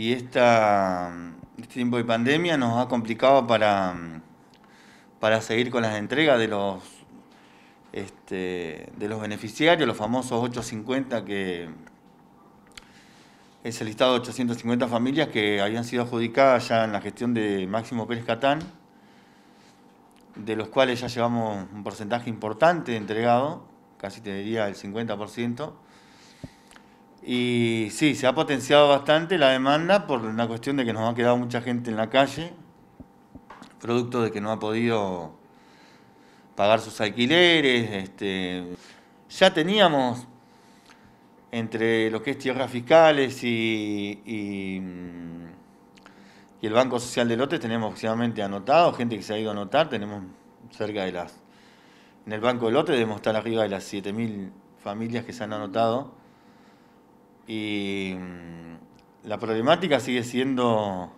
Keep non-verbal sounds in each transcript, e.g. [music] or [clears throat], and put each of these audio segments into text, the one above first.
y este tiempo de pandemia nos ha complicado para, para seguir con las entregas de los, este, de los beneficiarios, los famosos 850 que es el listado de 850 familias que habían sido adjudicadas ya en la gestión de Máximo Pérez Catán, de los cuales ya llevamos un porcentaje importante entregado, casi te diría el 50%, y sí, se ha potenciado bastante la demanda por una cuestión de que nos ha quedado mucha gente en la calle, producto de que no ha podido pagar sus alquileres. Este, ya teníamos entre lo que es tierras fiscales y, mm, y, el Banco Social de Lotes, tenemos oficialmente anotado, gente que se ha ido a anotar, tenemos cerca de las... En el Banco de Lotes debemos estar arriba de las 7.000 familias que se han anotado y mm, la problemática sigue siendo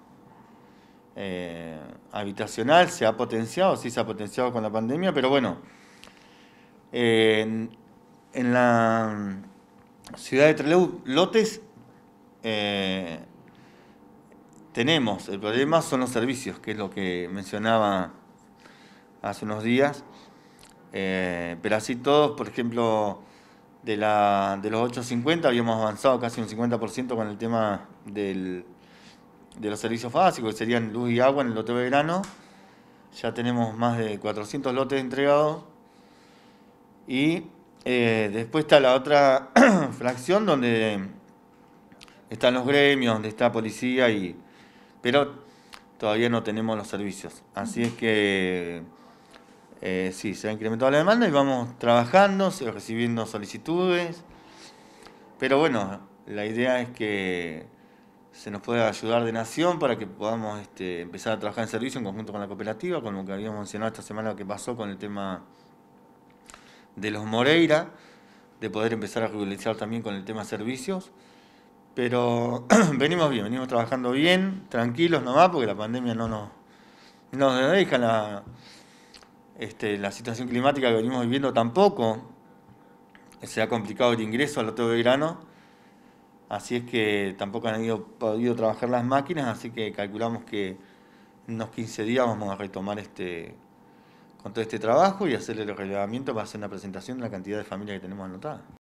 eh, habitacional, se ha potenciado, sí se ha potenciado con la pandemia, pero bueno, eh, en, la mm, ciudad de Trelew, lotes, eh, tenemos, el problema son los servicios, que es lo que mencionaba hace unos días, pero así todos, por ejemplo, de, la, de los 850 habíamos avanzado casi un 50% con el tema de los servicios básicos, que serían luz y agua en el lote de verano. Ya tenemos más de 400 lotes entregados. Y eh, después está la otra [clears throat] fracción donde están los gremios, donde está policía, y pero todavía no tenemos los servicios. Así es que eh, sí, se ha incrementado la demanda y vamos trabajando, recibiendo solicitudes. Pero bueno, la idea es que se nos pueda ayudar de Nación para que podamos este, empezar a trabajar en servicio en conjunto con la cooperativa, como que habíamos mencionado esta semana que pasó con el tema de los Moreira, de poder empezar a regularizar también con el tema servicios. Pero [clears throat] venimos bien, venimos trabajando bien, tranquilos nomás, porque la pandemia no nos, nos deja la este, la situación climática que venimos viviendo tampoco se ha complicado el ingreso al loteo de grano, así es que tampoco han podido trabajar las máquinas, así que calculamos que en unos 15 días vamos a retomar este con todo este trabajo y hacerle el relevamiento para hacer una presentación de la cantidad de familias que tenemos anotadas.